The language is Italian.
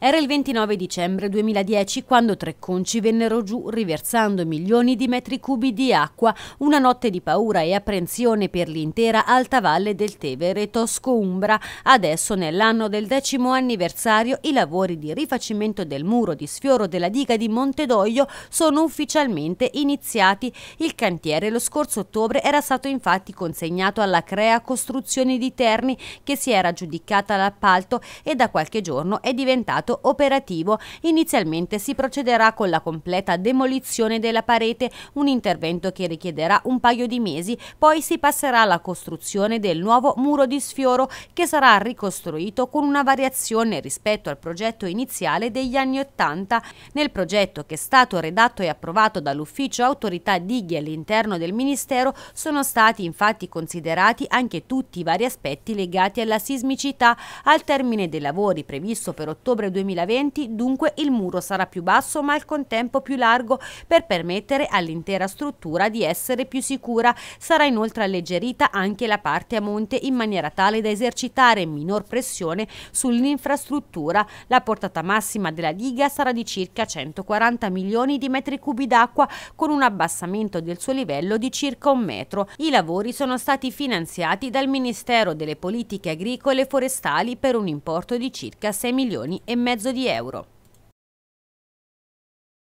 Era il 29 dicembre 2010 quando tre conci vennero giù riversando milioni di metri cubi di acqua, una notte di paura e apprensione per l'intera alta valle del Tevere Tosco-Umbra. Adesso nell'anno del decimo anniversario i lavori di rifacimento del muro di sfioro della diga di Montedoglio sono ufficialmente iniziati. Il cantiere lo scorso ottobre era stato infatti consegnato alla Crea Costruzioni di Terni che si era giudicata l'appalto e da qualche giorno è diventato stato operativo. Inizialmente si procederà con la completa demolizione della parete, un intervento che richiederà un paio di mesi, poi si passerà alla costruzione del nuovo muro di sfioro che sarà ricostruito con una variazione rispetto al progetto iniziale degli anni Ottanta. Nel progetto che è stato redatto e approvato dall'ufficio autorità Dighi all'interno del Ministero sono stati infatti considerati anche tutti i vari aspetti legati alla sismicità. Al termine dei lavori previsto per ottobre 2020 2020 dunque il muro sarà più basso ma al contempo più largo per permettere all'intera struttura di essere più sicura. Sarà inoltre alleggerita anche la parte a monte in maniera tale da esercitare minor pressione sull'infrastruttura. La portata massima della diga sarà di circa 140 milioni di metri cubi d'acqua con un abbassamento del suo livello di circa un metro. I lavori sono stati finanziati dal Ministero delle Politiche Agricole e Forestali per un importo di circa 6 milioni e mezzo mezzo di euro.